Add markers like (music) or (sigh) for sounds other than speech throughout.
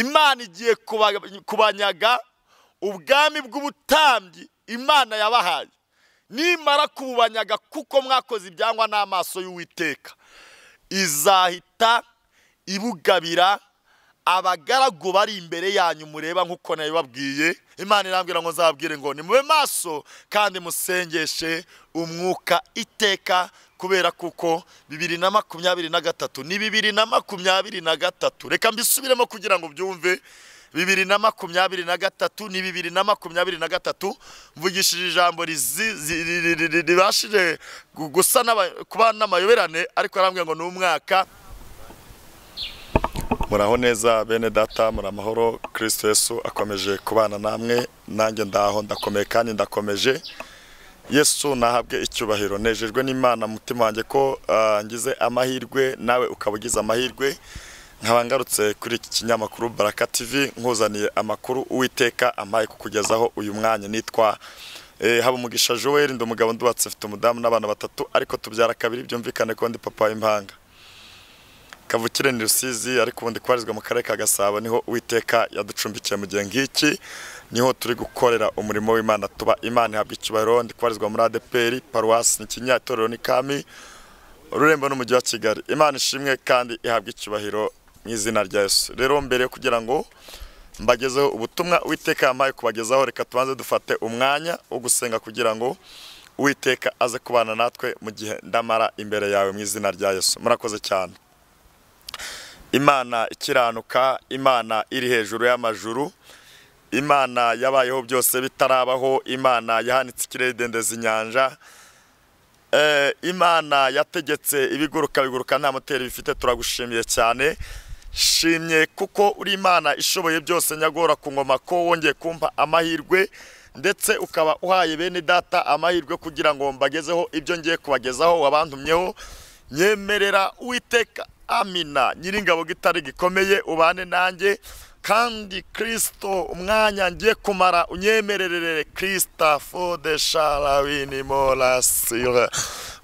imana igiye kubanyaga ubwami bw'ubutambyi imana yabahaye nimara kububanyaga kuko mwakoze ibyangwa n'amaso y'uwiteka izahita ibugabira abagaragu bari imbere yanyu mureba nk'uko nabibabwiye imana irambwira ngo nzababwire ngo ni maso kandi musengeshe umwuka iteka kubera kuko bibiri na makumyabiri na gatatu ni bibiri na makumyabiri na gatatu reka mbisubiremo kugira ngo byumve bibiri na makumyabiri na gatatu ni bibiri na makumyabiri na gatatu mvugishije ijambo ribashije gusa kuba n'amayoberane ariko yarambwiye ngo ni umwaka muraho neza bene data muri amahoro kirisitesu akomeje kubana namwe nanjye ndaho ndakomeye kandi ndakomeje yesu nahabwe icyubahiro nejejwe n'imana mutima wanjye ko uh, ngize amahirwe nawe ukaba ugize amahirwe nkaba kuri iki kinyamakuru baraka tv nkuzaniye amakuru uwiteka amaye kukugezaho uyu mwanya nitwa eh, haba umugisha joel ndi umugabo ndubatse mfite umudamu n'abana batatu ariko tubyara kabiri byumvikane ko ndi papa w'impanga kavukire ni rusizi ariko ubundi kubarizwa mu karere ka gasabo niho uwiteka yaducumbikiye mu gihe nk'iki niho turi gukorera umurimo w'imana tuba imana ihabwa icyubahiro ndi kwarizwa muri adeperi paruwasi ni kinyinya itorero ni kami ururembo n'umujyi wa kigali imana ishimwe kandi ihabwa icyubahiro mu izina rya yesu rero mbere kugira ngo mbagezeho ubutumwa uwiteka yampaye kubagezaho reka tubanze dufate umwanya wo gusenga kugira ngo uwiteka aze kubana natwe mu gihe ndamara imbere yawe mu izina rya yesu murakoze cyane imana ikiranuka imana iri hejuru y'amajuru imana yabayeho byose bitarabaho imana yahanitse ikirere idendeza inyanja eh, imana yategetse ibiguruka biguruka nta moteri bifite turagushimiye cyane shimye kuko uri imana ishoboye byose nyagora ku ngoma ko wongeye kumva amahirwe ndetse ukaba uhaye bene data amahirwe kugira ngo mbagezeho ibyo ngiye kubagezaho wabantumyeho nyemerera uwiteka amina nyiringabo gitari gikomeye ubane nanjye kandi kirisito umwanya ngiye kumara unyemererere kirisita fode sharawini morasire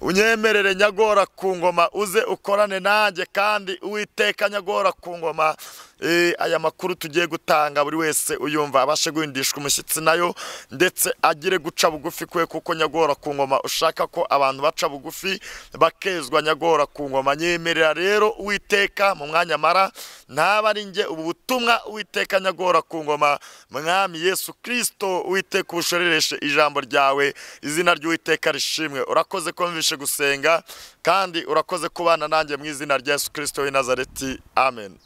unyemerere nyagora ku ngoma uze ukorane nanjye kandi uwiteka nyagora ku ngoma e, aya makuru tugiye gutanga buri wese uyumva abashe guhindishwa umushyitsi nayo ndetse agire guca bugufi kwe kuko nyagora ku ngoma ushaka ko abantu baca bugufi bakezwa nyagora ku ngoma nyemerera rero uwiteka mu mwanya mara ntaba ari njye ubu butumwa uwiteka nyagora ku ngoma mwami yesu kirisito uwiteka ubushorereshe ijambo ryawe izina ry'uwiteka rishimwe urakoze kumvisha unshimishe gusenga kandi urakoze kubana nanjye mu izina rya yesu kirisito w'i nazareti amen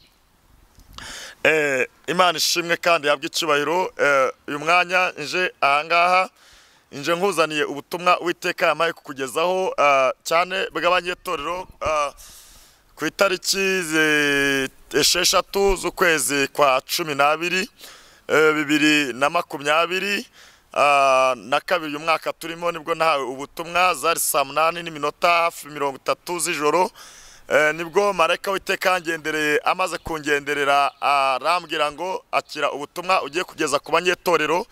eh, imana ishimwe kandi yabwa icyubahiro eh, uyu mwanya nje ahangaha nje nkuzaniye ubutumwa witeka yamaye kukugezaho eh, cyane bw'abangiye itorero ku itariki esheshatu z'ukwezi kwa cumi n'abiri bibiri na makumyabiri Ah, na kabiri uyu mwaka turimo nibwo nahawe ubutumwa zari saa munani n'iminota hafi mirongo itatu z'ijoro eh, nibwo marayika w'iteka yangendereye amaze kungenderera arambwira ngo akira ubutumwa ugiye kugeza ku banyetorero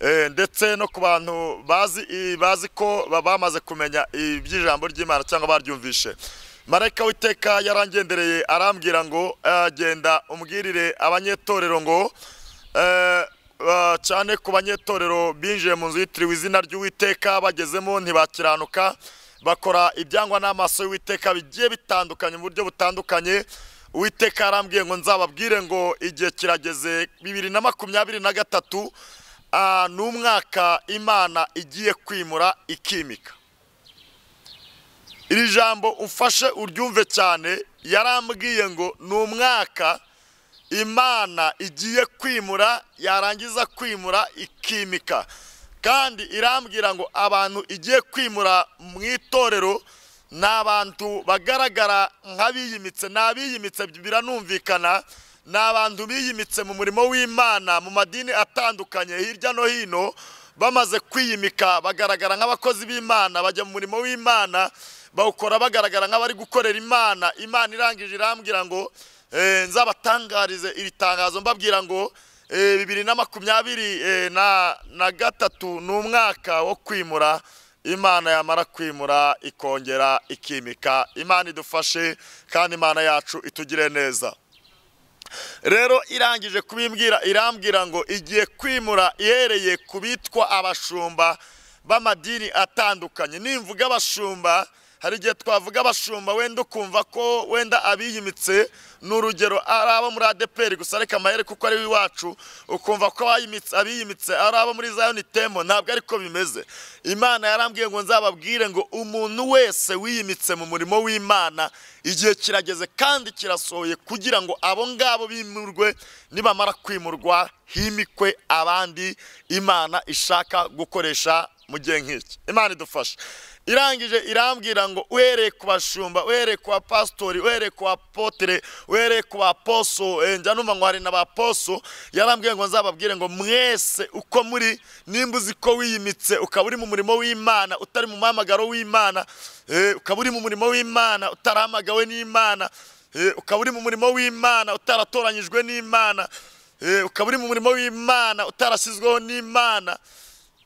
eh, ndetse no ku bantu bazi bazi ko bamaze kumenya iby'ijambo ry'imana cyangwa baryumvishe marayika w'iteka yarangendereye arambwira ngo agenda ah, umbwirire abanyetorero ngo eh, cyane ku banyetorero binjiye mu nzu yitiriwe izina ry'uwiteka bagezemo ntibakiranuka bakora ibyangwa n'amaso y'uwiteka bigiye bitandukanye mu buryo butandukanye uwiteka yarambwiye ngo nzababwire ngo igihe kirageze bibiri na makumyabiri na gatatu ni umwaka imana igiye kwimura ikimika iri jambo umfashe uryumve cyane yarambwiye ngo ni umwaka imana igiye kwimura yarangiza kwimura ikimika kandi irambwira ngo abantu igiye kwimura mu itorero ni abantu bagaragara nk'abiyimitse ni abiyimitse biranumvikana ni abantu biyimitse mu murimo w'imana mu madini atandukanye hirya no hino bamaze kwiyimika bagaragara nk'abakozi b'imana bajya mu murimo w'imana bawukora bagaragara nk'abari gukorera imana imana irangije irambwira ngo Eh, nzabatangarize iri tangazo mbabwira ngo eh, bibiri na makumyabiri eh, na gatatu ni umwaka wo kwimura imana yamara kwimura ikongera ikimika imana idufashe kandi imana yacu itugire neza rero irangije kubimbwira irambwira ngo igiye kwimura ihereye ku bitwa abashumba b'amadini atandukanye nimvuga abashumba hari igihe twavuga abashumba wenda ukumva ko wenda abiyimitse ni urugero ari abo muri adeperi gusa reka amahere kuko ari iwacu ukumva ko abiyimitse ari abo muri zayoni temo ntabwo ariko bimeze imana yarambwiye ngo nzababwire ngo umuntu wese wiyimitse mu murimo w'imana igihe kirageze kandi kirasohoye kugira ngo abo ngabo bimurwe nibamara kwimurwa himikwe abandi imana ishaka gukoresha mu gihe nk'iki imana idufasha irangije irambwira ngo uhereye ku bashumba uhereye ku bapasitori uhereye ku bapotere uhereye ku baposo eh, njya numva ngo hari na baposo yarambwiye ngo nzababwire ngo mwese uko muri nimba uzi ko wiyimitse ukaba uri mu murimo w'imana utari mu muhamagaro w'imana eh, ukaba uri mu murimo w'imana utarahamagawe n'imana eh, ukaba uri mu murimo w'imana utaratoranyijwe n'imana ukaba uri mu murimo w'imana utarashyizweho n'imana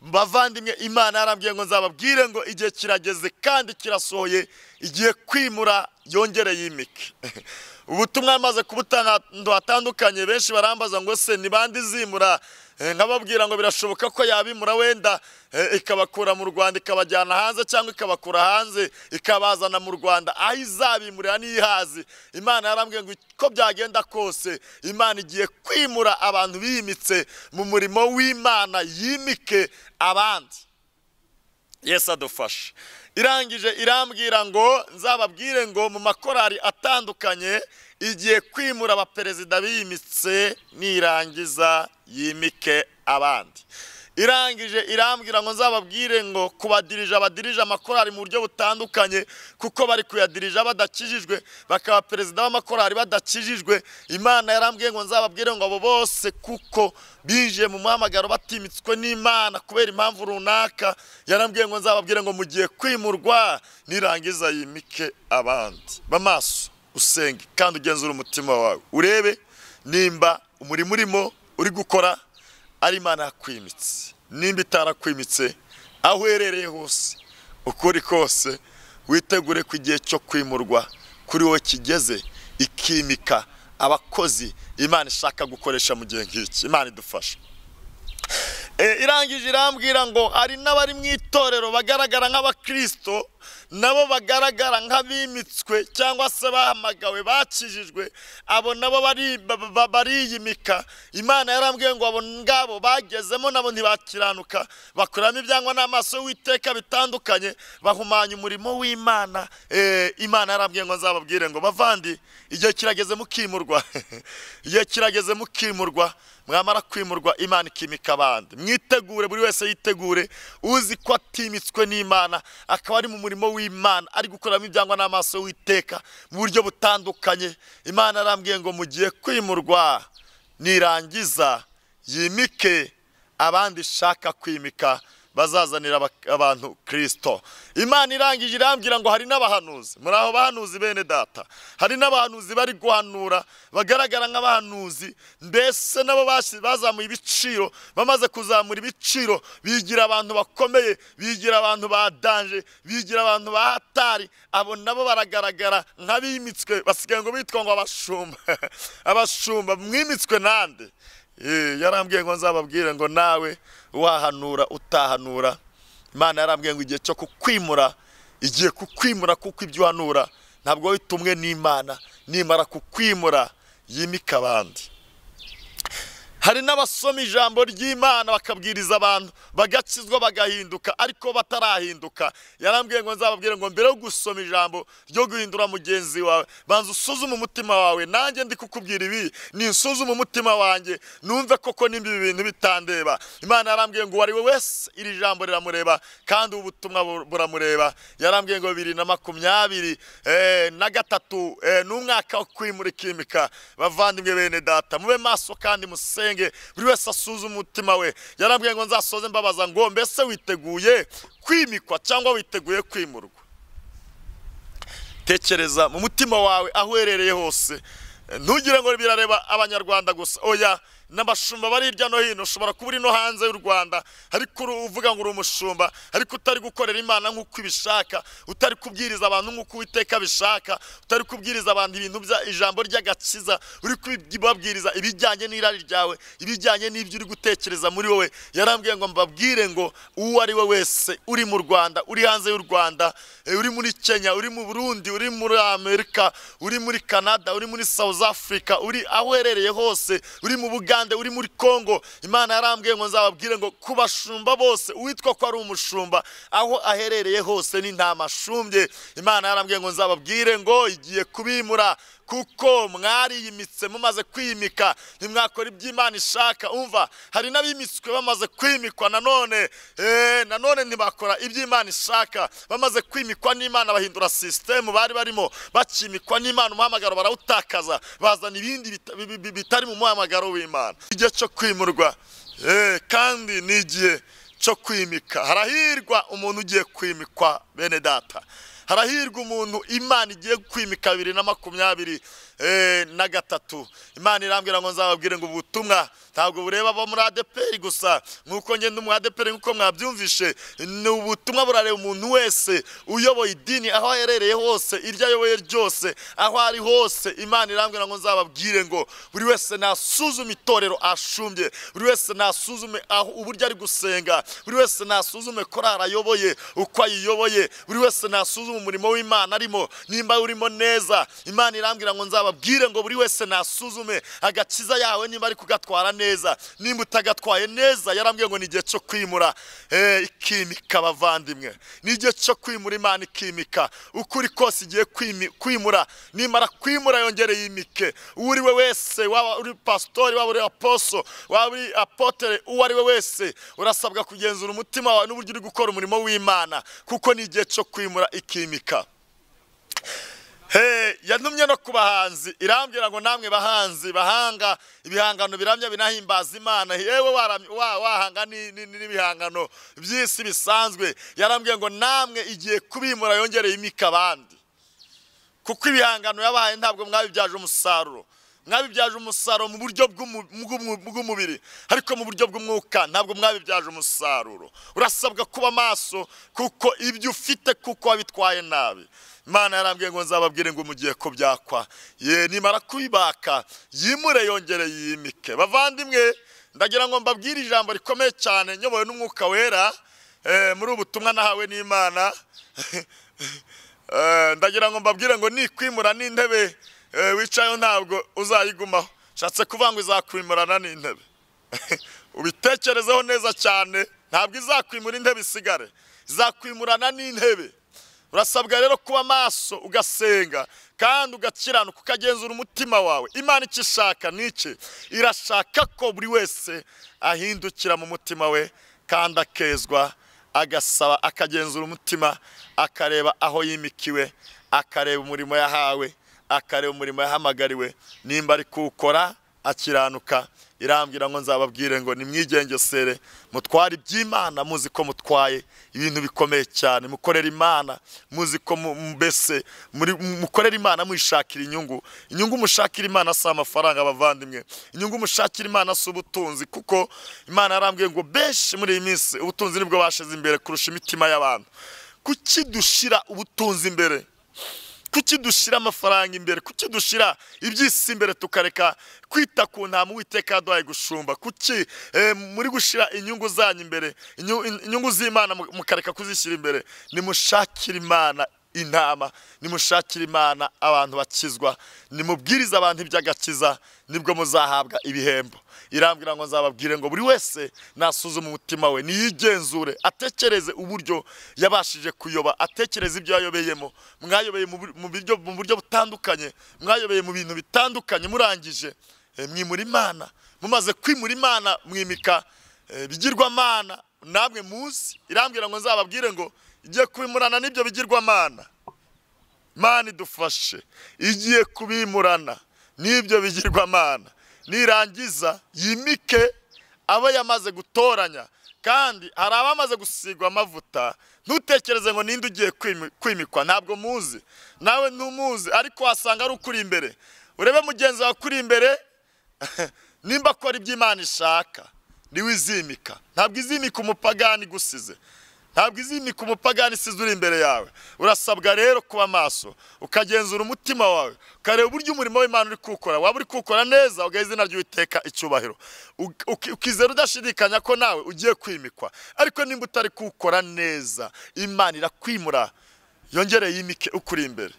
bavandimwe imana yarambwiye ngo nzababwire ngo igihe kirageze kandi kirasohoye igiye kwimura yongere yimike (laughs) ubutumwa yamaze kubutanga ahantu hatandukanye benshi barambaza ngo se ni bande izimura Eh, nkababwira ngo birashoboka ko yabimura wenda eh, ikabakura mu rwanda ikabajyana hanze cyangwa ikabakura hanze ikabazana mu rwanda aho izabimurira n'ihazi imana yarambwiye ngo uko byagenda kose imana igiye kwimura abantu bimitse mu murimo w'imana yimike abandi yesi adufashe irangije irambwira ngo nzababwire ngo mu makorari atandukanye igiye kwimura abaperezida bimitse nirangiza yimike abandi irangije irambwira ngo nzababwire ngo kubadirije abadirije amakorari mu buryo butandukanye kuko bari kuyadirije badakijijwe bakaba perezida w'amakorari badakijijwe imana yarambwiye ngo nzababwire ngo abo bose kuko binjiye mu muhamagaro batimitswe n'imana kubera impamvu runaka yarambwiye ngo nzababwire ngo mugiye kwimurwa nirangiza yimike abandi bamaso usenge kandi ugenzura umutima wawe urebe nimba umurimo urimo uri gukora ari imana yakwimitse nimba itarakwimitse aho uherereye hose ukuri kose witegure ku igihe cyo kwimurwa kuri wowe kigeze ikimika abakozi imana ishaka gukoresha mu gihe nk'iki imana idufasha Eh, irangije irambwira ngo ari n'abari mu itorero bagaragara nk’abakristo nabo bagaragara nk'abimitswe cyangwa se bahamagawe bakijijwe abo nabo bariyimika imana yarambwiye ngo abo ngabo bagezemo nabo ntibakiranuka bakuramo ibyangwa n'amaso y'uwiteka bitandukanye bahumanya umurimo w'imana eh, imana yarambwiye ngo nzababwire ngo bavandi igihe kirageze mukimurwa (laughs) igihe kirageze mukimurwa mwamara kwimurwa imana ikimika abandi mwitegure buri wese yitegure uzi ko atimitswe n'imana akaba ari mu murimo w'imana ari gukoreramo ibyangwa n'amaso witeka mu buryo butandukanye imana arambwiye ngo mugiye kwimurwa nirangiza yimike abandi ishaka kwimika bazazanira abantu Kristo imana irangije irambwira ngo hari n'abahanuzi muri abo bahanuzi bene data hari n'abahanuzi bari guhanura bagaragara nk'abahanuzi mbese nabo bazamuye ibiciro bamaze kuzamura ibiciro bigira abantu bakomeye bigira abantu badanje bigira abantu batari abo nabo baragaragara nk'abimitswe basigaye ngo bitwa ngo abashumba (laughs) abashumba mwimitswe nande Eh, yarambwiye ngo nzababwire ngo nawe wahanura utahanura imana yarambwiye ngo igihe cyo kukwimura igiye kukwimura kuko ibyo uhanura ntabwo witumwe n'imana nimara kukwimura yimika abandi hari n'abasoma ijambo ry'imana bakabwiriza abantu bagakizwa bagahinduka ariko batarahinduka yarambwiye ngo nzababwire ngo mbere yo gusoma ijambo ryo guhindura mugenzi wawe banza usuzume umutima wawe nanjye ndi kukubwira ibi ni nsuzume umutima wanjye numve koko nimba ibi bintu bitandeba imana yarambwiye ngo uwo we wese iri jambo riramureba kandi ubutumwa buramureba yarambwiye ngo bibiri na makumyabiri eh, na gatatu eh, n'umwaka umwaka wo kwimurikimika bavandimwe bene data mube maso kandi musenge rusange buri wese asuze umutima we yarambwiye ngo nzasoze mbabaza ngo mbese witeguye kwimikwa cyangwa witeguye kwimurwa tekereza mu mutima wawe aho uherereye hose ntugire ngo birareba abanyarwanda gusa oya n'abashumba bari hirya no hino ushobora kuba uri no hanze y'u rwanda ariko uvuga ngo uri umushumba ariko utari gukorera imana nk'uko ibishaka utari kubwiriza abantu nk'uko uwiteka bishaka utari kubwiriza abantu ibintu bya ijambo ry'agakiza uri kubabwiriza ibijyanye n'irari ryawe ibijyanye n'ibyo uri gutekereza muri wowe yarambwiye ngo mbabwire ngo uwo ari we wese uri mu rwanda uri hanze y'u rwanda eh, uri muri kenya uri mu burundi uri muri amerika uri muri canada uri muri south africa uri aho uherereye hose uri mu buga mugande uri muri congo imana yarambwiye ngo nzababwire ngo kubashumba bose uwitwa ko ari umushumba aho aherereye hose ni nta mashumbye imana yarambwiye ngo nzababwire ngo igiye kubimura kuko mwariyimitswe mumaze kwimika ntimwakora iby'imana ishaka umva hari n'abimitswe bamaze kwimikwa nanone eh, nanone ntibakora iby'imana ishaka bamaze kwimikwa n'imana bahindura sisitemu bari barimo bakimikwa n'imana umuhamagaro barawutakaza bazana ibindi bitari mu muhamagaro w'imana igihe cyo kwimurwa eh, kandi ni igihe cyo kwimika harahirwa umuntu ugiye kwimikwa bene data harahirwa umuntu imana igiye kwima kabiri na makumyabiri Eh, na gatatu imana irambwira ngo nzababwire ngo ubutumwa ntabwo bureba abo muri adeperi gusa nk'uko ngenda umu adeperi nk'uko mwabyumvishe ni ubutumwa burareba umuntu wese uyoboye idini aho aherereye hose iryo ayoboye ryose aho ari hose imana irambwira ngo nzababwire ngo buri wese nasuzume itorero ashumbye buri wese nasuzume aho uburyo ari gusenga buri wese nasuzume korari ayoboye uko ayiyoboye buri wese nasuzume umurimo w'imana arimo nimba urimo neza imana irambwira ngo nzaba ababwire ngo buri wese nasuzume agakiza yawe niba ari kugatwara neza nimba utagatwaye neza yarambwiye ngo ni igihe cyo kwimura eh, ikimika abavandimwe ni igihe cyo kwimura imana ikimika ukuri kose igiye kwimura nimara kwimura yongere yimike uwo uri we wese waba uri pasitori waba uri aposo waba uri apotere uwo ari we wese urasabwa kugenzura umutima wawe n'uburyo uri gukora umurimo w'imana kuko ni igihe cyo kwimura ikimika yantumye no ku bahanzi irambwira ngo namwe bahanzi bahanga ibihangano biramya binahimbaza imana yewe wahanga n'ibihangano by'isi bisanzwe yarambwiye ngo namwe igiye kubimura yongereye imika abandi kuko ibihangano yabahaye ntabwo mwabibyaje umusaruro mwabibyaje umusaruro mu buryo bw'umubiri ariko mu buryo bw'umwuka ntabwo mwabibyaje umusaruro urasabwa kuba maso kuko ibyo ufite kuko wabitwaye nabi imana yarambwiye ngo nzababwire ngo mugiye kubyakwa ye nimara kubibaka yimure yongere yimike bavandimwe ndagira ngo mbabwire ijambo rikomeye cyane nyobowe n'umwuka wera eh, muri ubutumwa nahawe n'imana (laughs) eh, ndagira ngo mbabwire ngo nikwimura n'intebe eh, wicayeho ntabwo uzayigumaho ushatse kuvuga ngo izakwimirana n'intebe (laughs) ubitekerezeho neza cyane ntabwo izakwimura intebe isigare izakwimurana n'intebe urasabwa rero kuba maso ugasenga kandi ugakiranuka ukagenzura umutima wawe imana icyo ishaka n'iki irashaka ko buri wese ahindukira mu mutima we kandi akezwa agasaba akagenzura umutima akareba aho yimikiwe akareba umurimo yahawe akareba umurimo yahamagariwe nimba ari kuwukora akiranuka irambwira ngo nzababwire ngo nimwigengesere mutware iby'imana muzi ko mutwaye ibintu bikomeye cyane mukorera imana muzi ko mbese mukorera imana mwishakira inyungu inyungu mushakira imana si amafaranga abavandimwe inyungu mushakira imana si ubutunzi kuko imana yarambwiye ngo benshi muri iyi minsi ubutunzi nibwo bashize imbere kurusha imitima y'abantu kuki dushyira ubutunzi imbere kuki dushyira amafaranga imbere kuki dushyira iby'isi imbere tukareka kwita ku ntama uwiteka yaduhaye gushumba kuki eh, muri gushyira inyungu zanyu imbere inyungu z'imana mukareka kuzishyira imbere nimushakire imana intama nimushakire imana abantu bakizwa nimubwiriza abantu iby'agakiza nibwo muzahabwa ibihembo irambwira ngo nzababwire ngo buri wese nasuzume umutima we niyigenzure atekereze uburyo yabashije kuyoba atekereze ibyo yayobeyemo mwayobeye mu buryo buryo butandukanye mwayobeye mu bintu bitandukanye murangije eh, mwimura imana mumaze kwimura imana mwimika eh, bigirwamana namwe munsi irambwira ngo nzababwire ngo igiye kubimurana n'ibyo bigirwamana mana dufashe igiye kubimurana n'ibyo bigirwamana nirangiza yimike abo yamaze gutoranya kandi hari abamaze gusigwa amavuta ntutekereze ngo ninde ugiye kwimikwa ntabwo muzi nawe ntumuzi ariko wasanga ari ukuri imbere urebe mugenzi wa kuri imbere (laughs) nimba akora ibyo imana ishaka niwe izimika ntabwo izimika umupagani gusize ntabwo izimika umupagani isize uri imbere yawe urasabwa rero kuba maso ukagenzura umutima wawe ukareba uburyo umurimo w'imana uri kuwukora waba uri kuwukora neza ugaha izina ry'uwiteka icyubahiro ukizera udashidikanya ko nawe ugiye kwimikwa ariko nimba utari kukora neza imana irakwimura yongere yimike ukuri imbere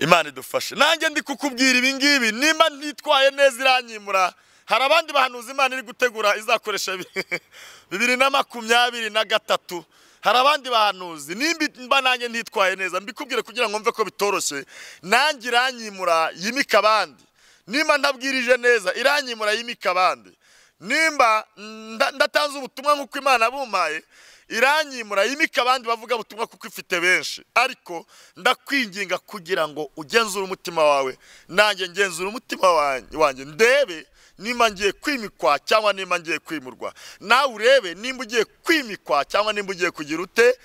imana idufashe nanjye ndi kukubwira ibi ngibi nimba ntitwaye neza iranyimura hari abandi bahanuzi imana iri gutegura izakoresha (laughs) bibiri na makumyabiri na gatatu hari abandi bahanuzi nimba mba nanjye nitwaye neza mbikubwire kugira ngo mve ko bitoroshye nanjye iranyimura yimika abandi nimba ntabwirije neza iranyimura yimika abandi nimba ndatanze ubutumwa nk'uko imana bumpaye iranyimura yimika abandi bavuga ubutumwa kuko ifite benshi ariko ndakwinginga kugira ngo ugenzure umutima wawe nanjye ngenzure umutima wanjye ndebe nimba ngiye kwimikwa cyangwa nimba ngiye kwimurwa nawe urebe nimba ugiye kwimikwa cyangwa nimba ugiye kugira ute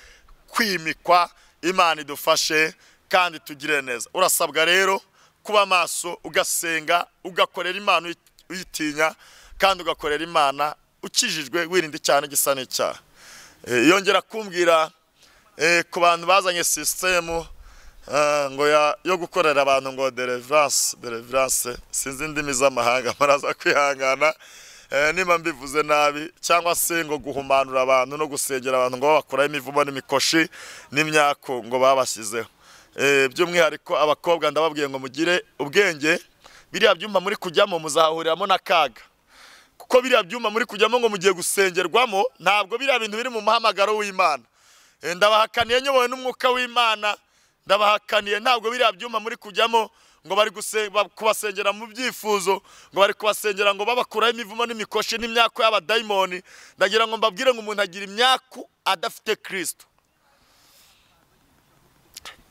kwimikwa imana idufashe kandi tugire neza urasabwa rero kuba maso ugasenga ugakorera imana uyitinya kandi ugakorera imana ukijijwe wirinda cyane n'igisa n'icyaha eh, yongera kumbwira eh, ku bantu bazanye sisitemu Ah, ngo ya yo gukorera abantu ngo deliverance deliverance sinzi indimi z'amahanga (laughs) muraza kwihangana eh, niba mbivuze nabi cyangwa se ngo guhumanura abantu no gusengera abantu ngo babakuraho imivumo n'imikoshi n'imyako ngo babashyizeho eh, by'umwihariko abakobwa ndababwiye ngo mugire ubwenge biriya byumba muri kujyamo muzahuriramo kaga kuko biriya byumba muri kujyamo ngo mugiye gusengerwamo ntabwo biriya bintu biri mu muhamagaro w'imana eh, ndabahakaniye nyobowe n'umwuka w'imana ndabahakaniye ntabwo biriya byuma muri kujyamo ngo bari kubasengera mu byifuzo ngo bari kubasengera ngo babakuraho imivumo n'imikoshi n'imyaka y'abadayimoni ndagira ngo mbabwire ngo umuntu agira imyaka adafite kirisito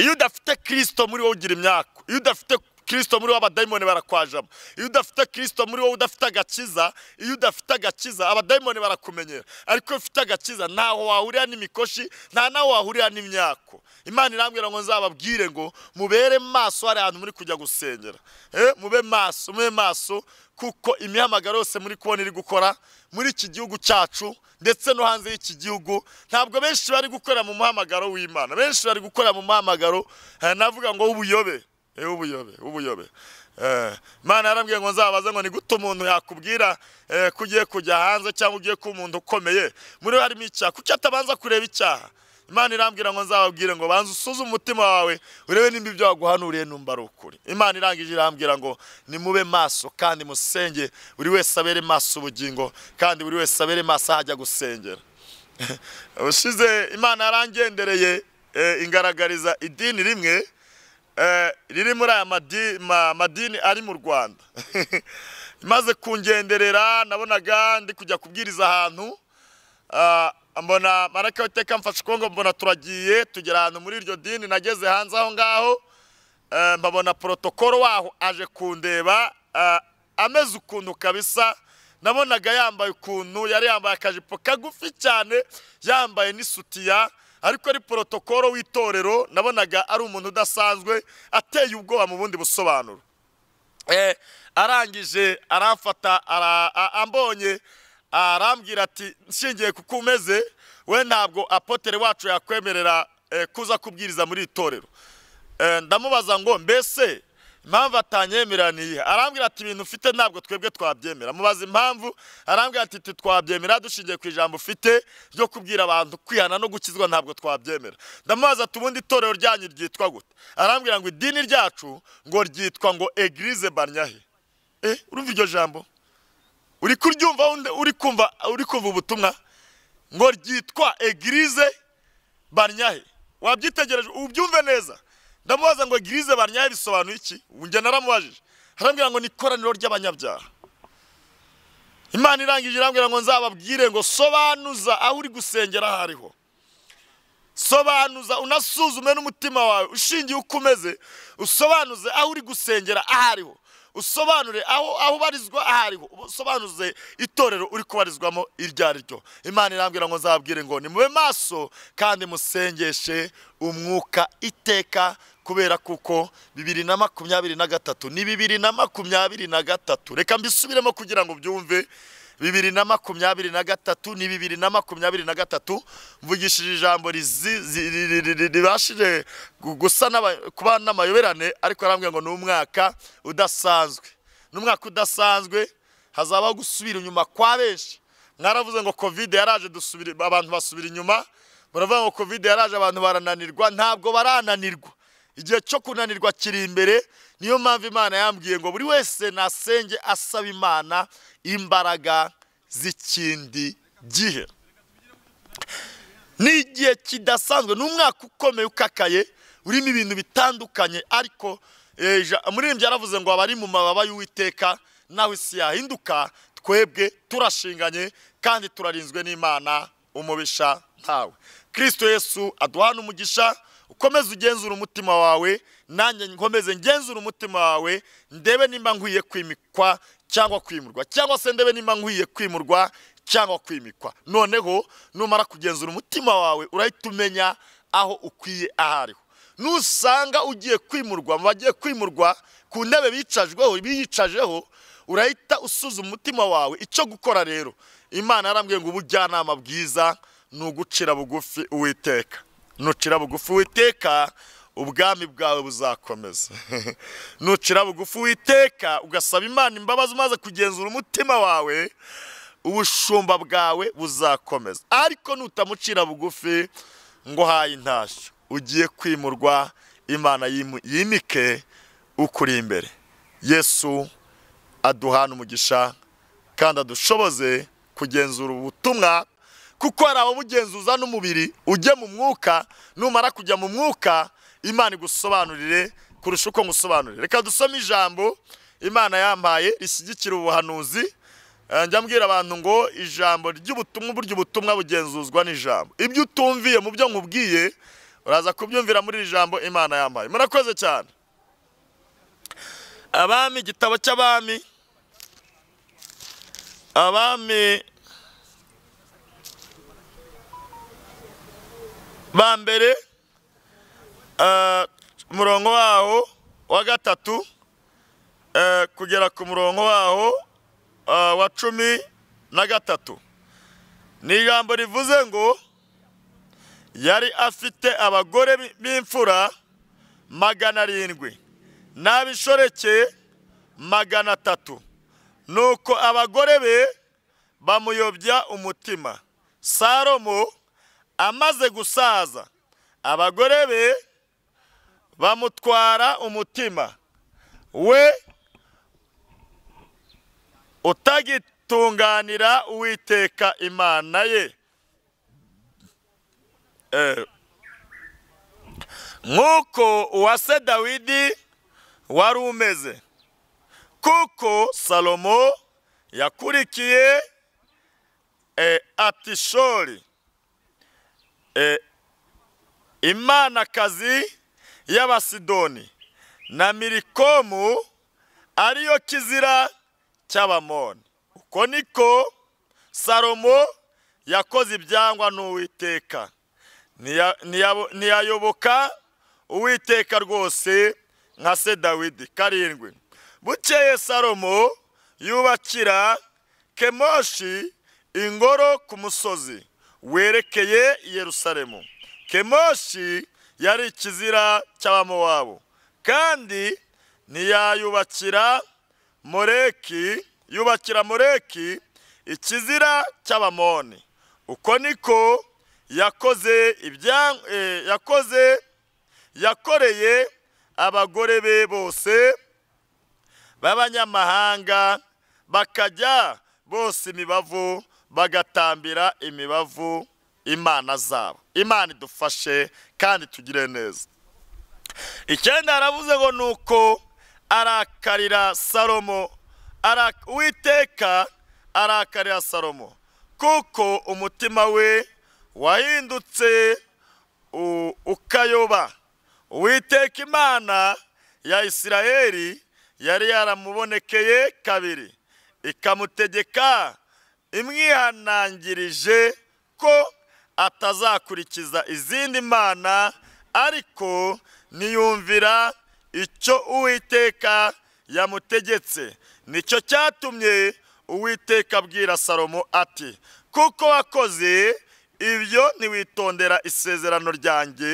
iyo udafite kirisito muri wowe ugira imyaka iyo udafite kirisito muri wowe abadayimoni barakwajamo iyo udafite kirisito muri wowe udafite agakiza iyo udafite agakiza abadayimoni barakumenyera ariko iyo ufite agakiza ntaho wahurira n'imikoshi nta naho wahurira n'imyako imana irambwira ngo nzababwire ngo mubere maso hari ahantu muri kujya gusengera eh, mube maso mube maso kuko imihamagaro yose muri kubona iri gukora muri iki gihugu cyacu ndetse no hanze y'iki gihugu ntabwo benshi bari gukorera mu muhamagaro w'imana benshi bari gukorera mu muhamagaro eh, navuga ngo w'ubuyobe w'ubuyobe eh, w'ubuyobe eh, mwana yarambwiye ngo nzabaze ngo ni gute umuntu yakubwira eh, ko ugiye kujya hanze cyangwa ugiye kuba umuntu ukomeye muri we harimo icyaha kuki atabanza kureba icyaha imana irambwira ngo nzababwire ngo banza usuze umutima wawe urebe nimba ibyo waguhanuriye numba ari ukuri imana irangije irambwira ngo nimube maso kandi musenge buri wese abere maso ubugingo kandi buri wese abere maso aho ajya gusengera ubushize (laughs) imana yarangendereye ingaragariza idini rimwe Eh, riri muri aya madini ari mu rwanda (laughs) maze kungenderera nabonaga ndi kujya kubwiriza ahantu ah, mbona marake iteka mfashe ukongo mbona turagiye tugera ahantu muri iryo dini nageze hanze aho ngaho eh, mbabona porotokoro waho aje kundeba ah, ameze ukuntu kabisa nabonaga yambaye ukuntu yari yambaye akajipo kagufi cyane yambaye n'isutiya ariko ari porotokoro w'itorero nabonaga ari umuntu udasanzwe ateye ubwoba mu bundi busobanuro eh, arangije aramfata ambonye arambwira ati nshingiye kuko umeze we ntabwo apotere wacu yakwemerera eh, kuza kubwiriza muri itorero eh, ndamubaza ngo mbese impamvu atanyemeraniye arambwira ati ibintu ufite ntabwo twebwe twabyemera mubaza impamvu arambwira ati twabyemera dushingiye ku ijambo ufite ryo kubwira abantu kwihana no gukizwa ntabwo twabyemera ndamubaza ati ubundi itorero ryanyu ryitwa gute arambwira ngo idini ryacu ngo ryitwa ngo egirize banyahe eh, urumva iryo jambo uri kuryumva uri kumva uri kumva ubutumwa ngo ryitwa egirize banyahe wabyitegereje ubyumve neza ndamubaza ngo girize banyaye bisobanuye iki njye naramubajije arambwira ngo ni ikoraniro ry'abanyabyaha imana irangije irambwira ngo nzababwire ngo sobanuza aho uri gusengera aho ariho sobanuza unasuzume n'umutima wawe ushingiye uko umeze usobanuze aho uri gusengera aho ariho usobanure aho aho ubarizwa aho ariho usobanuze itorero uri kubarizwamo iryo ari ryo imana irambwira ngo nzababwire ngo nimube maso kandi musengeshe umwuka iteka kubera kuko bibiri na makumyabiri na gatatu ni bibiri na makumyabiri na gatatu reka mbisubiremo kugira ngo byumve bibiri na makumyabiri na gatatu ni bibiri na makumyabiri na gatatu mvugishije ijambo ribashije gusa kuba n'amayoberane ariko arambwira ngo ni umwaka udasanzwe ni umwaka udasanzwe hazabaho gusubira inyuma kwa benshi mwaravuze ngo kovide yaraje dusubira abantu basubira inyuma baravuga ngo kovide yaraje abantu barananirwa ntabwo barananirwa igihe cyo kunanirwa kiri imbere niyo mpamvu imana yambwiye ngo buri wese nasenge asaba imana imbaraga z'ikindi gihe ni igihe kidasanzwe ni umwaka ukomeye ukakaye urimo ibintu bitandukanye ariko eh, umuririmbyi yaravuze ngo abari mu mababa y'uwiteka nawe isi yahinduka twebwe turashinganye kandi turarinzwe n'imana umubisha ntawe kirisito yesu umugisha ukomeze ugenzura umutima wawe nanjye nkomeze ngenzura umutima wawe ndebe nimba nkwiye kwimikwa cyangwa kwimurwa cyangwa se ndebe nimba nkwiye kwimurwa cyangwa kwimikwa noneho numara kugenzura umutima wawe urahita umenya aho ukwiye aho ariho nusanga ugiye kwimurwa mu bagiye kwimurwa ku ntebe bicajweho biyicajeho urahita usuzuma umutima wawe icyo gukora rero imana yarambwiye ngo ubujyanama bwiza ni ugucira bugufi uwiteka nucira bugufi witeka ubwami bwawe buzakomeza (laughs) nucira bugufi witeka ugasaba imana imbabazi umaze kugenzura umutima wawe ubushumba bwawe buzakomeza ariko nutamucira bugufi ngo haye intashyo ugiye kwimurwa imana yimike ukuri imbere yesu aduhana umugisha kandi adushoboze kugenzura ubutumwa kuko hari abawugenzuza n'umubiri ujye mu mwuka numara kujya mu mwuka imana igusobanurire kurusha uko musobanurira reka dusome ijambo imana yampaye rishyigikira ubuhanuzi eh, njya mbwira abantu ngo ijambo ry'ubutumwa burya ubutumwa bugenzuzwa n'ijambo ibyo utumviye mu byo nkubwiye uraza kubyumvira muri iri jambo imana yambaye murakoze cyane abami igitabo cy'abami abami ba mbere umurongo eh, waho wa gatatu eh, kugera ku murongo waho eh, wa cumi na gatatu ni ijambo rivuze ngo yari afite abagore b'imfura magana arindwi n'abishoreke magana atatu nuko abagore be bamuyobya umutima salomo amaze gusaza abagore be bamutwara umutima we utagitunganira uwiteka imana ye eh. nk'uko uwase dawidi wari umeze kuko salomo yakurikiye eh, atishori E, imanakazi y'abasidoni na mirikomu ariyo kizira cy'abamoni uko niko salomo yakoze ibyangwa n'uwiteka ntiyayoboka uwiteka rwose nka se dawidi karindwi bukeye salomo yubakira kemoshi ingoro ku musozi werekeye i yerusalemu kemoshi yari ikizira cy'abamowabu kandi ntiyayubakira moreki yubakira moreki ikizira cy'abamoni uko niko yakoze e, yakoze yakoreye abagore be bose b'abanyamahanga bakajya bose imibavu bagatambira imibavu imana zabo imana idufashe kandi tugire neza icyenda haravuze ngo ni uko arakarira salomo uwiteka arakarira salomo kuko umutima we wahindutse ukayoba uwiteka imana ya isirayeli yari yaramubonekeye kabiri ikamutegeka imwihanangirije ko atazakurikiza izindi mana ariko niyumvira icyo uwiteka yamutegetse nicyo cyatumye uwiteka abwira salomo ati kuko wakoze ibyo ntiwitondera isezerano ryanjye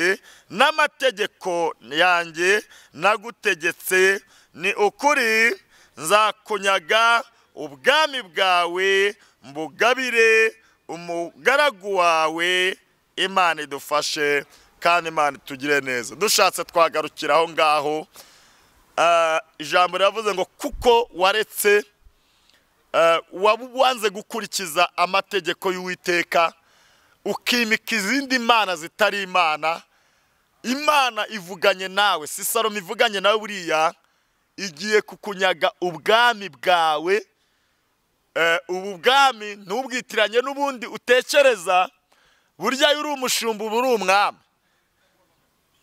n'amategeko yanjye nagutegetse ni ukuri nzakunyaga ubwami bwawe mbugabire umugaragu wawe imana idufashe kandi imana itugire neza dushatse twagarukira aho ngaho ah, ijambo riravuze ngo kuko waretse ah, wanze gukurikiza amategeko y'uwiteka ukimika izindi mana zitari imana imana ivuganye nawe si salomo ivuganye nawe buriya igiye kukunyaga ubwami bwawe Eh, ubu bwami ntubwitiranye n'ubundi utekereza burya yuri umushumba uba uri umwami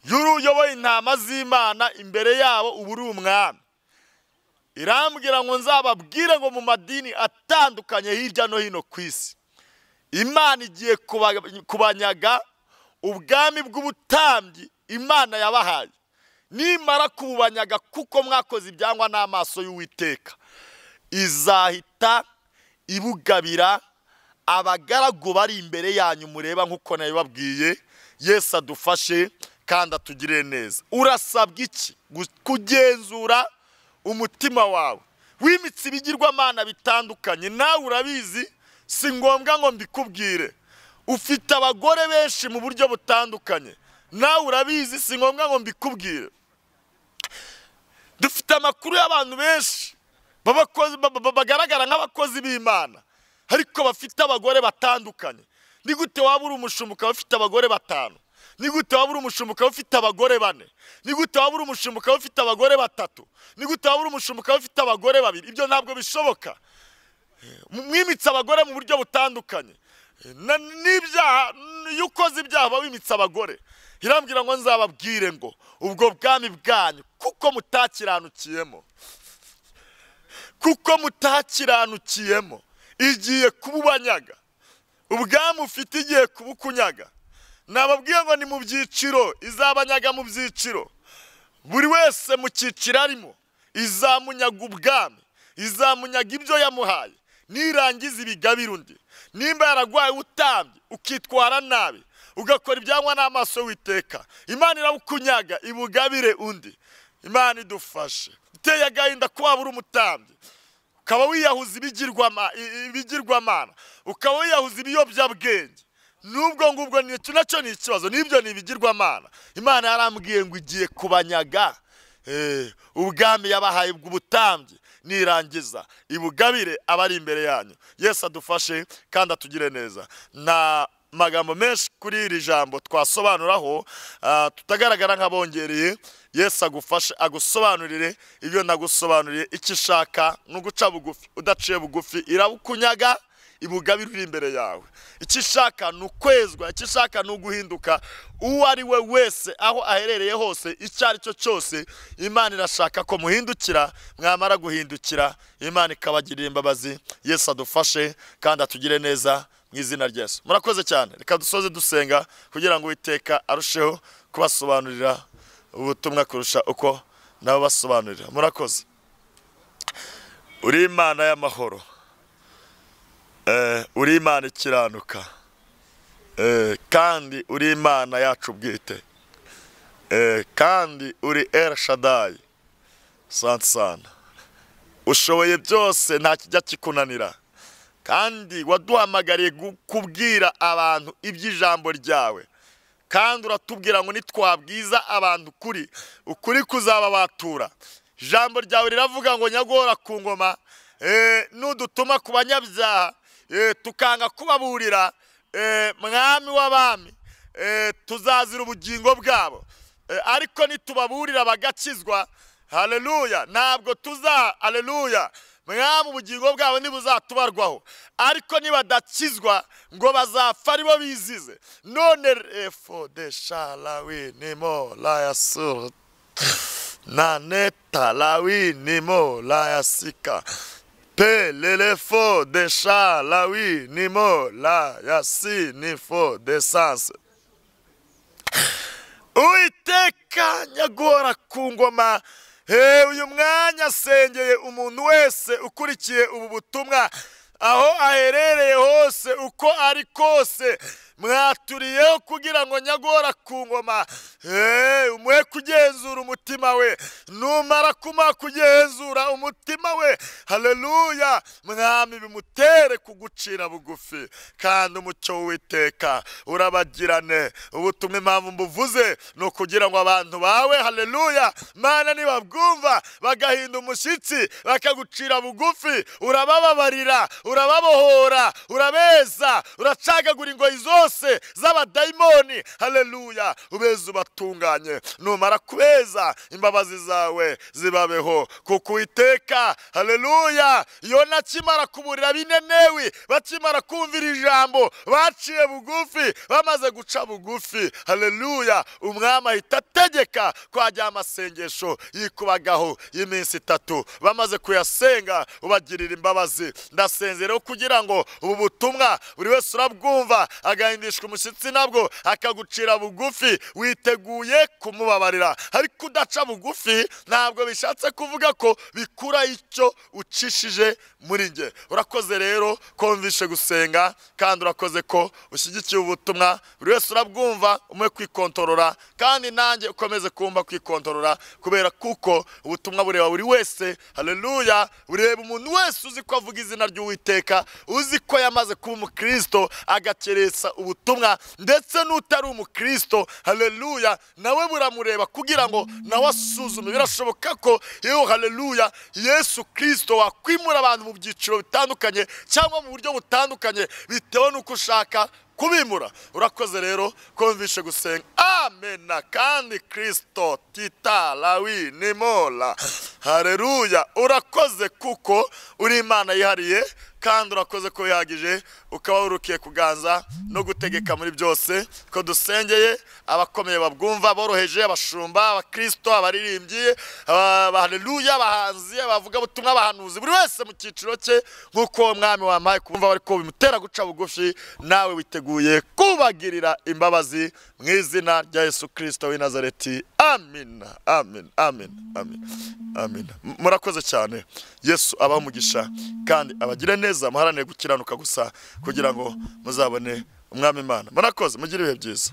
iyo uyoboye intama z'imana imbere yabo uba uri umwami irambwira ngo nzababwire ngo mu madini atandukanye hirya no hino ku isi imana igiye kubanyaga ubwami bw'ubutambyi imana yabahaye nimara kububanyaga kuko mwakoze ibyangwa n'amaso y'uwiteka izahita ibugabira abagaragu bari imbere yanyu mureba nk'uko nabibabwiye Yesu adufashe kandi atugire neza urasabwa iki kugenzura umutima wawe wimitse ibigirwamana bitandukanye nawe urabizi si ngombwa ngo mbikubwire ufite abagore benshi mu buryo butandukanye nawe urabizi si ngombwa ngo mbikubwire dufite amakuru y'abantu benshi bagaragara nk'abakozi b'imana ariko bafite abagore batandukanye ni gute waba uri umushumu ufite abagore batanu ni gute waba uri umushumu ufite abagore bane ni gute waba uri umushumu ufite abagore batatu ni gute waba uri umushumu ufite abagore babiri ibyo ntabwo bishoboka eh, mwimitse abagore mu buryo butandukanye eh, n'ibyaha iyo ukoze ibyaha uba wimitse abagore irambwira ngo nzababwire ngo ubwo bwami bwanyu kuko mutakiranukiyemo kuko mutakiranukiyemo igiye kububanyaga ubwami ufite igihe kubukunyaga nababwiye ngo ni mu byiciro izabanyaga mu byiciro buri wese mu cyiciro arimo izamunyaga ubwami izamunyaga ibyo yamuhaye nirangiza ibigabira undi nimba yaragwaye utambye ukitwara nabi ugakora ibyanywa n'amaso witeka imana irabukunyaga ibugabire undi imana idufashe uteye agahinda ko waba uri umutambyi ukaba wiyahuza ibigirwamana ukaba wiyahuza ibiyobyabwenge n'ubwo ngubwo nicyo nacyo ni ikibazo n'ibyo ni ibigirwamana imana yarambwiye ngo igiye kubanyaga eh, ubwami yabahaye ubutambyi nirangiza ibugabire abari imbere yanyu Yesu adufashe kandi atugire neza na magambo menshi kuri iri jambo twasobanuraho ah, tutagaragara nk'abongereye yesu agufashe agusobanurire ibyo nagusobanuriye icyo ishaka ni uguca bugufi udaciye bugufi irabukunyaga ibugabira uri imbere yawe icyo ishaka ni ukwezwa icyo ishaka ni uguhinduka uwo ari we wese aho aherereye hose icyo ari cyo cyose imana irashaka ko muhindukira mwamara guhindukira imana ikabagirira imbabazi yesu adufashe kandi atugire neza mu izina rya murakoze cyane reka dusoze dusenga kugira ngo uwiteka arusheho kubasobanurira ubutumwa kurusha uko nabo basobanurira murakoze uri imana y'amahoro eh, uri imana ikiranuka eh, kandi uri imana yacu bwite eh, kandi uri erashadayi sansana ushoboye byose nta kijya kikunanira kandi waduhamagariye kubwira abantu iby'ijambo ryawe kandi uratubwira ngo nitwabwiza abantu ukuri ukuri kuzababatura ijambo ryawe riravuga ngo nyagora ku ngoma eh, n'udutuma ku banyabyaha eh, tukanga kubaburira eh, mwami w'abami tuzazira ubugingo bwabo ariko nitubaburira bagakizwa hareruya ntabwo tuza hareruya mwaba ubugingo bwabo ntibuzatubarwaho ariko nibadakizwa ngo bazapfa aribo bizize none refo eh, de sharawi nimo layasuru na neta lawi nimo layasika pe lelefo de sharawi nimo layasi nifo de sanse uwiteka nyagora ku ngoma uyu mwanya asengeye umuntu wese ukurikiye ubu butumwa aho aherereye hose uko ari kose mwaturiyeho kugira ngo nyagora ku ngoma eh, umwe kugenzura umutima we numara kuma kugenzura umutima we hareruya mwami bimutere kugucira bugufi kandi umucyo w'iteka urabagirane ubutumwa impamvu mbuvuze ni ukugira ngo abantu bawe hareruya mana nibabwumva bagahinda umushyitsi bakagucira bugufi urabababarira urababohora urabeza uracagagura ingoyi zose zose z'abadayimoni hareruya ubeze ubatunganye numara kweza imbabazi zawe zibabeho kuko uwiteka hareruya yona akimara kuburira binenewi bakimara kumvira ijambo baciye bugufi bamaze guca bugufi hareruya umwami ahita ategeka kwajya amasengesho yikubagaho y'iminsi itatu bamaze kuyasenga ubagirira imbabazi ndasenzeraho kugira ngo ubu butumwa buri wese urabwumva agahinda agahindishwa umushyitsi nabwo akagucira bugufi witeguye kumubabarira ariko udaca bugufi ntabwo bishatse kuvuga ko bikura icyo ucishije muri njye urakoze rero ko gusenga kandi urakoze ko ushyigikiye ubutumwa buri wese urabwumva umwe kwikontorora kandi nanjye ukomeze kumva kwikontorora kubera kuko ubutumwa bureba buri wese hareruya bureba umuntu wese uzi ko avuga izina ry'uwiteka uzi ko yamaze kuba umukristo agakeretsa ubutumwa ndetse n'utari umukristo hareruya nawe buramureba kugira ngo nawe asuzume birashoboka ko iyo hareruya yesu Kristo wakwimura abantu mu byiciro bitandukanye cyangwa mu buryo butandukanye bitewe n'uko ushaka kubimura urakoze rero ko gusenga amena kandi kirisito titarawi nimora hareruya urakoze kuko uri imana yihariye kandi urakoze ko wihagije ukaba wurukiye kuganza no gutegeka muri byose ko dusengeye abakomeye babwumva boroheje abashumba abakristo abaririmbyi abahareruya abahanzi abavuga butumwa abahanuzi buri wese mu cyiciro cye nk'uko umwami wampaye kumva ariko bimutera guca bugufi nawe witeguye kubagirira imbabazi mu izina rya yesu kirisito w'i nazareti amina amina amina amina amina murakoze cyane yesu umugisha kandi abagire neza muharanire gukiranuka gusa kugira ngo muzabone umwami imana murakoze mugire ibihe byiza